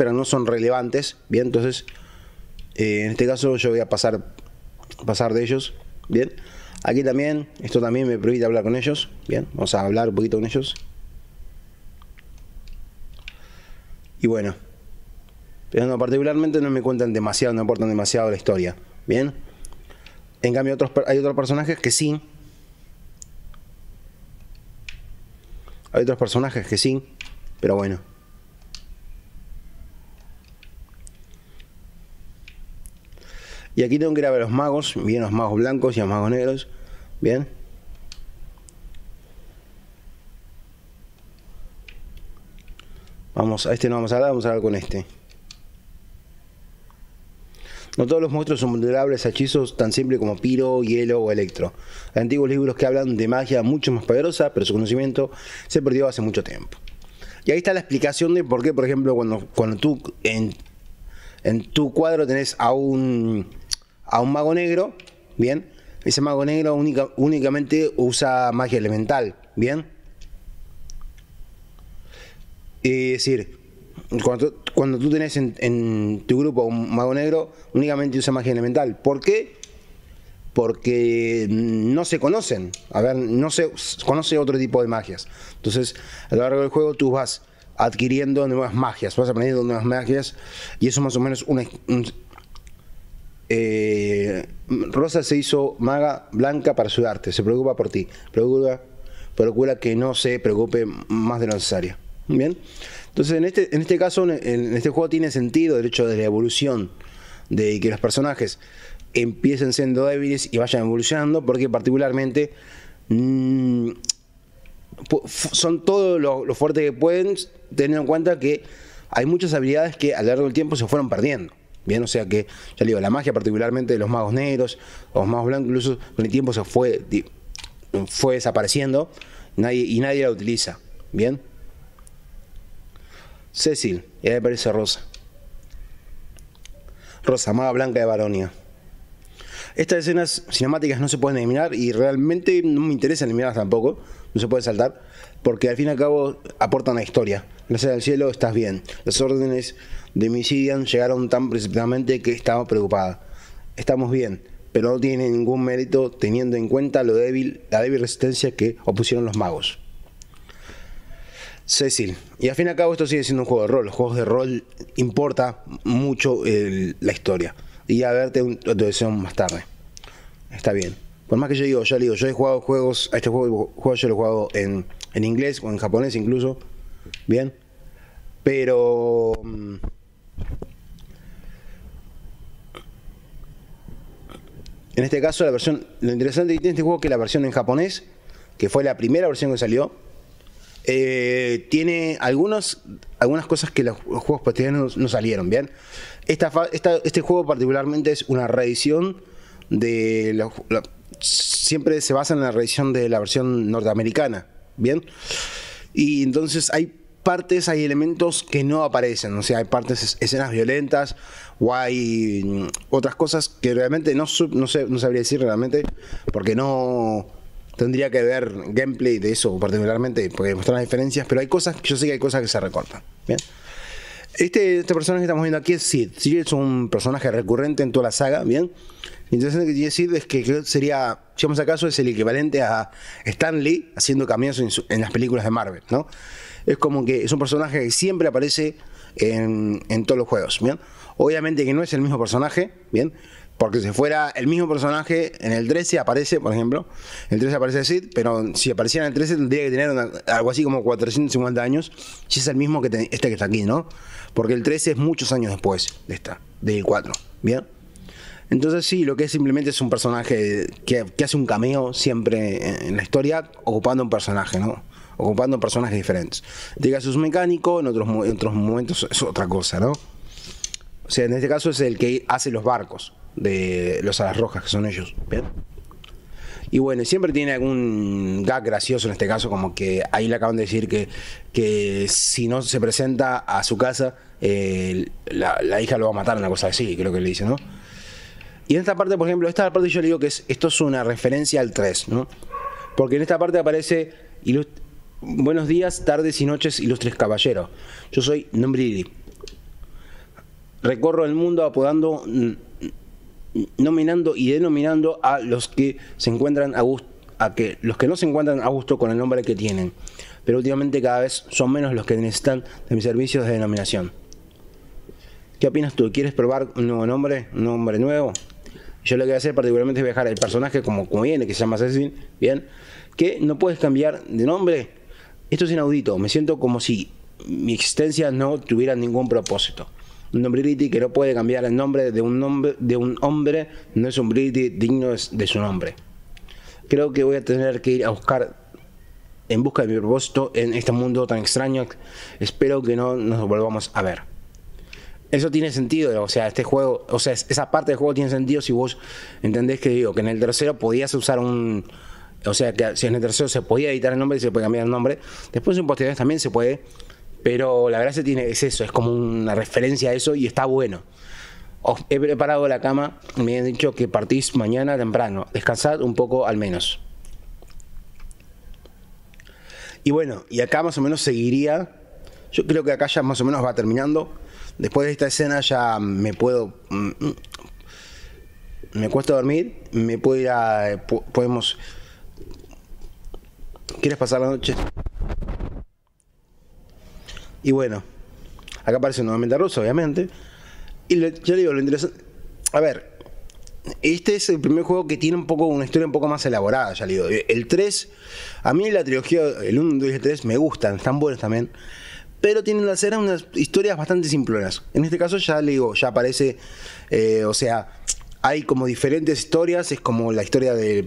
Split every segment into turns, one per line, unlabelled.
pero no son relevantes, ¿bien? Entonces, eh, en este caso yo voy a pasar, pasar de ellos, ¿bien? Aquí también, esto también me permite hablar con ellos, ¿bien? Vamos a hablar un poquito con ellos. Y bueno, pero no, particularmente no me cuentan demasiado, no aportan demasiado la historia, ¿bien? En cambio, otros, hay otros personajes que sí. Hay otros personajes que sí, pero bueno. Y aquí tengo que ir a los magos, bien los magos blancos y los magos negros, bien. Vamos, a este no vamos a hablar, vamos a hablar con este. No todos los monstruos son vulnerables a hechizos tan simples como piro, hielo o electro. Hay antiguos libros que hablan de magia mucho más poderosa, pero su conocimiento se perdió hace mucho tiempo. Y ahí está la explicación de por qué, por ejemplo, cuando, cuando tú en, en tu cuadro tenés a un a un mago negro, ¿bien? Ese mago negro únicamente usa magia elemental, ¿bien? Es decir, cuando, cuando tú tenés en, tu grupo un mago negro, únicamente usa magia elemental. ¿Por qué? Porque no se conocen. A ver, no se conoce otro tipo de magias. Entonces, a lo largo del juego tú vas adquiriendo nuevas magias, vas aprendiendo nuevas magias y eso más o menos una, un, eh, Rosa se hizo maga blanca para sudarte se preocupa por ti, procura, que no se preocupe más de lo necesario. Bien, entonces en este, en este caso, en, este juego tiene sentido el hecho de la evolución, de que los personajes empiecen siendo débiles y vayan evolucionando, porque particularmente mm, son todos los lo fuertes que pueden, teniendo en cuenta que hay muchas habilidades que a lo largo del tiempo se fueron perdiendo. Bien, o sea que, ya digo, la magia particularmente de los magos negros, los magos blancos, incluso con el tiempo se fue, fue desapareciendo nadie, y nadie la utiliza. Bien. Cecil, y ahí aparece Rosa. Rosa, maga blanca de Baronia. Estas escenas cinemáticas no se pueden eliminar y realmente no me interesa eliminarlas tampoco, no se puede saltar, porque al fin y al cabo aportan la historia. Gracias del cielo estás bien. Las órdenes de Misidian llegaron tan precipitadamente que estaba preocupada. Estamos bien, pero no tiene ningún mérito teniendo en cuenta lo débil, la débil resistencia que opusieron los magos. Cecil. Y al fin y al cabo esto sigue siendo un juego de rol. Los juegos de rol importa mucho la historia. Y a verte lo te más tarde. Está bien. Por más que yo digo, ya digo, yo he jugado juegos, a este juego, yo lo he jugado en, en inglés o en japonés incluso. Bien. Pero... Mm, En este caso, la versión, lo interesante que tiene este juego es que la versión en japonés, que fue la primera versión que salió, eh, tiene algunos, algunas cosas que los, juegos posteriores no, salieron, ¿bien? este juego particularmente es una reedición de... siempre se basa en la reedición de la versión norteamericana, ¿bien? Y entonces hay partes, hay elementos que no aparecen, o sea, hay partes, escenas violentas, o hay mm, otras cosas que realmente no, no, sé, sabría decir realmente, porque no tendría que ver gameplay de eso particularmente, porque mostrar las diferencias, pero hay cosas, que yo sé que hay cosas que se recortan. Bien. Este, este, personaje que estamos viendo aquí es Sid. Sid es un personaje recurrente en toda la saga, ¿bien? Lo interesante que tiene Sid es que sería, si vamos acaso, es el equivalente a Stan Lee haciendo cameos en, las películas de Marvel, ¿no? Es como que es un personaje que siempre aparece en, en todos los juegos, ¿bien? Obviamente que no es el mismo personaje, ¿bien? Porque si fuera el mismo personaje en el 13 aparece, por ejemplo, en el 13 aparece Sid, pero si apareciera en el 13 tendría que tener algo así como 450 años, si es el mismo que este que está aquí, ¿no? Porque el 13 es muchos años después de esta, del 4, ¿bien? Entonces sí, lo que es simplemente es un personaje que, hace un cameo siempre en la historia, ocupando un personaje, ¿no? Ocupando personajes diferentes. Digas, es mecánico, en otros, en otros momentos es otra cosa, ¿no? O sea, en este caso es el que hace los barcos de los alas rojas, que son ellos. Y bueno, siempre tiene algún gag gracioso en este caso, como que ahí le acaban de decir que, que si no se presenta a su casa, eh, la, hija lo va a matar, una cosa así, creo que le dicen, ¿no? Y en esta parte, por ejemplo, esta parte yo le digo que esto es una referencia al 3, ¿no? Porque en esta parte aparece Buenos días, tardes y noches, ilustres caballeros. Yo soy Nombriri recorro el mundo apodando, nominando y denominando a los que se encuentran a gusto, a que los que no se encuentran a gusto con el nombre que tienen. Pero últimamente cada vez son menos los que necesitan de mis servicios de denominación. ¿Qué opinas tú? ¿Quieres probar un nuevo nombre? ¿Un nombre nuevo? Yo lo que voy a hacer particularmente es viajar el personaje como, como viene, que se llama Cecil, ¿bien? Que no puedes cambiar de nombre. Esto es inaudito. Me siento como si mi existencia no tuviera ningún propósito. Un Briti que no puede cambiar el nombre de un, nombre, de un hombre no es un Briti digno de su nombre. Creo que voy a tener que ir a buscar en busca de mi propósito en este mundo tan extraño. Espero que no nos volvamos a ver. Eso tiene sentido, o sea, este juego, o sea, esa parte del juego tiene sentido si vos entendés que digo que en el tercero podías usar un, o sea, que si en el tercero se podía editar el nombre y se puede cambiar el nombre. Después en posteriores también se puede pero la gracia tiene, es eso, es como una referencia a eso y está bueno. Os he preparado la cama, me han dicho que partís mañana temprano, descansad un poco al menos. Y bueno, y acá más o menos seguiría, yo creo que acá ya más o menos va terminando. Después de esta escena ya me puedo... Mm, mm, me cuesta dormir, me puedo ir a... Eh, podemos... ¿Quieres pasar la noche? Y bueno, acá aparece nuevamente Russo, obviamente. Y ya le digo, lo interesante. A ver, este es el primer juego que tiene un poco una historia un poco más elaborada, ya le digo. El 3, a mí la trilogía, el 1, 2 y el 3 me gustan, están buenos también. Pero tienen la cera unas historias bastante simplonas. En este caso ya le digo, ya aparece, eh, o sea, hay como diferentes historias, es como la historia de,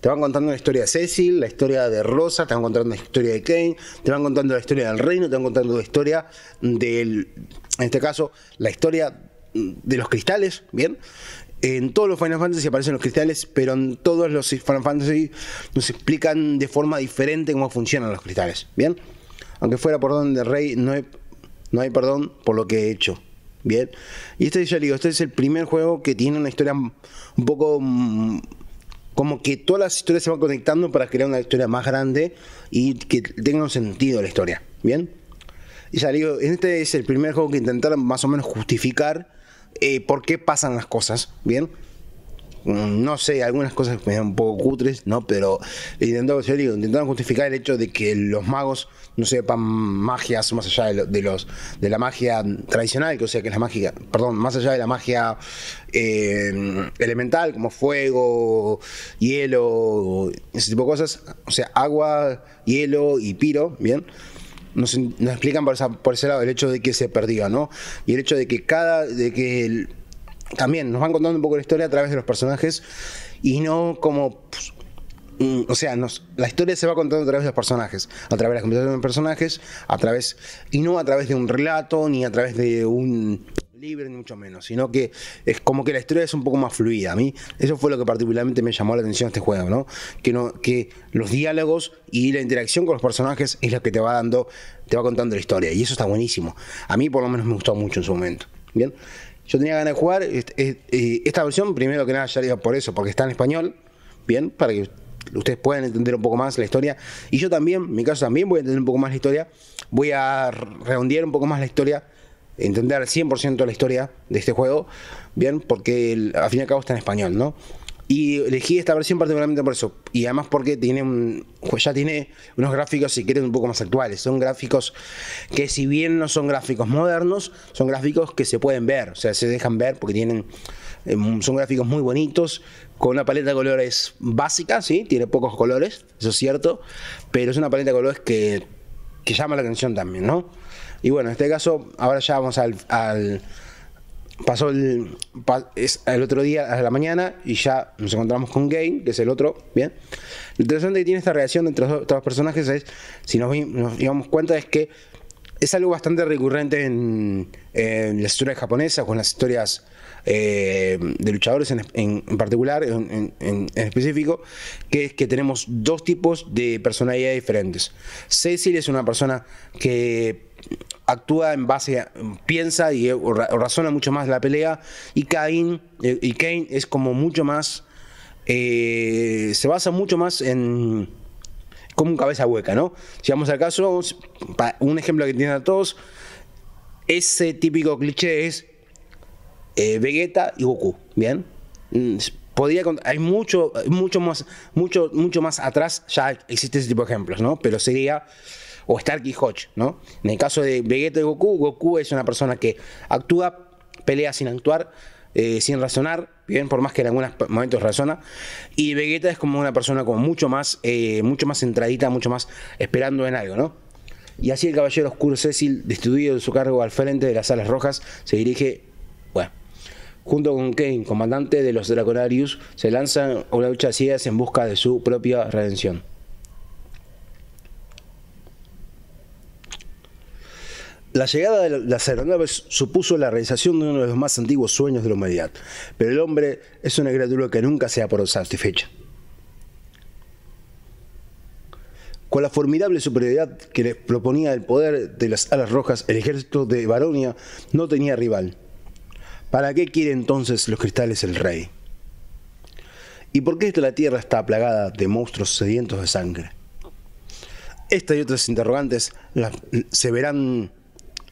Te van contando la historia de Cecil, la historia de Rosa, te van contando la historia de Kane, te van contando la historia del reino, te van contando la historia del... En este caso, la historia de los cristales, ¿bien? En todos los Final Fantasy aparecen los cristales, pero en todos los Final Fantasy nos explican de forma diferente cómo funcionan los cristales, ¿bien? Aunque fuera por donde rey, no no hay perdón por lo que he hecho. Bien. Y este, ya digo, este es el primer juego que tiene una historia un poco. Mm, como que todas las historias se van conectando para crear una historia más grande y que tenga un sentido la historia. Bien. Y ya digo, este es el primer juego que intentaron más o menos justificar eh, por qué pasan las cosas. Bien. Mm, no sé, algunas cosas me dan un poco cutres, ¿no? Pero intentaron, justificar el hecho de que los magos no sepan magias más allá de, los de la magia tradicional, que o sea que es la magia, perdón, más allá de la magia eh, elemental, como fuego, hielo, ese tipo de cosas, o sea, agua, hielo y piro, ¿bien? Nos, explican por, ese lado el hecho de que se perdiga, ¿no? Y el hecho de que cada, de que el, también nos van contando un poco la historia a través de los personajes y no como... Mm, o sea, la historia se va contando a través de los personajes, a través de las conversaciones de los personajes, a través, y no a través de un relato, ni a través de un libro, ni mucho menos, sino que es como que la historia es un poco más fluida. A mí eso fue lo que particularmente me llamó la atención de este juego, ¿no? Que, no, que los diálogos y la interacción con los personajes es lo que te va dando, te va contando la historia, y eso está buenísimo. A mí por lo menos me gustó mucho en su momento. Bien. Yo tenía ganas de jugar. Eh, eh, esta versión, primero que nada, ya digo por eso, porque está en español. Bien, para que ustedes puedan entender un poco más la historia. Y yo también, en mi caso también, voy a entender un poco más la historia. Voy a redondear un poco más la historia. Entender al 100% la historia de este juego. Bien, porque al fin y al cabo está en español, ¿no? Y elegí esta versión particularmente por eso. Y además porque tiene un, ya tiene unos gráficos, si quieren, un poco más actuales. Son gráficos que si bien no son gráficos modernos, son gráficos que se pueden ver. O sea, se dejan ver porque tienen... Em, son gráficos muy bonitos, con una paleta de colores básica, sí, tiene pocos colores, eso es cierto, pero es una paleta de colores que, llama la atención también, ¿no? Y bueno, en este caso, ahora ya vamos al pasó el, es el otro día a la mañana y ya nos encontramos con Game, que es el otro, ¿bien? Lo interesante que tiene esta reacción entre los dos personajes es, si nos, nos damos cuenta, es que es algo bastante recurrente en, las historias japonesas, con las historias eh, de luchadores en, particular, en, en, específico, que es que tenemos dos tipos de personalidades diferentes. Cecil es una persona que actúa en base, piensa y eh, razona mucho más la pelea. Y Cain, eh, y Kane es como mucho más, eh, se basa mucho más en como un cabeza hueca, ¿no? Si vamos al caso, un ejemplo que tienen a todos, ese típico cliché es Vegeta y Goku, ¿bien? Mm, podría, hay mucho, mucho más, mucho, mucho más atrás ya existe ese tipo de ejemplos, ¿no? Pero sería o Stark y Hodge, ¿no? En el caso de Vegeta y Goku, Goku es una persona que actúa, pelea sin actuar, eh, sin razonar, bien, por más que en algunos momentos razona, y Vegeta es como una persona con mucho más, eh, mucho más centradita, mucho más esperando en algo, ¿no? Y así el caballero oscuro Cecil, destituido de su cargo al frente de las alas rojas, se dirige, bueno, junto con Kane, comandante de los Draconarius, se lanzan a una lucha de en busca de su propia redención. La llegada de las aeronaves supuso la realización de uno de los más antiguos sueños de la humanidad, pero el hombre es una criatura que nunca se ha por satisfecha. Con la formidable superioridad que les proponía el poder de las alas rojas, el ejército de Baronia no tenía rival. ¿Para qué quiere entonces los cristales el rey? ¿Y por qué esta la tierra está plagada de monstruos sedientos de sangre? Estas y otras interrogantes se verán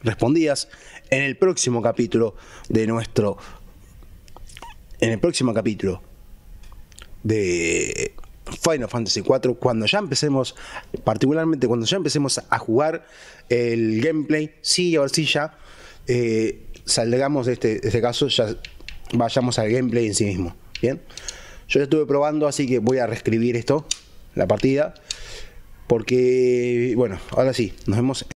respondidas en el próximo capítulo de nuestro. En el próximo capítulo de Final Fantasy IV, cuando ya empecemos, particularmente cuando ya empecemos a jugar el gameplay, sí, ver sí ya eh, salgamos este, de este, caso, ya vayamos al gameplay en sí mismo. Bien, yo ya estuve probando, así que voy a reescribir esto, la partida, porque, bueno, ahora sí, nos vemos.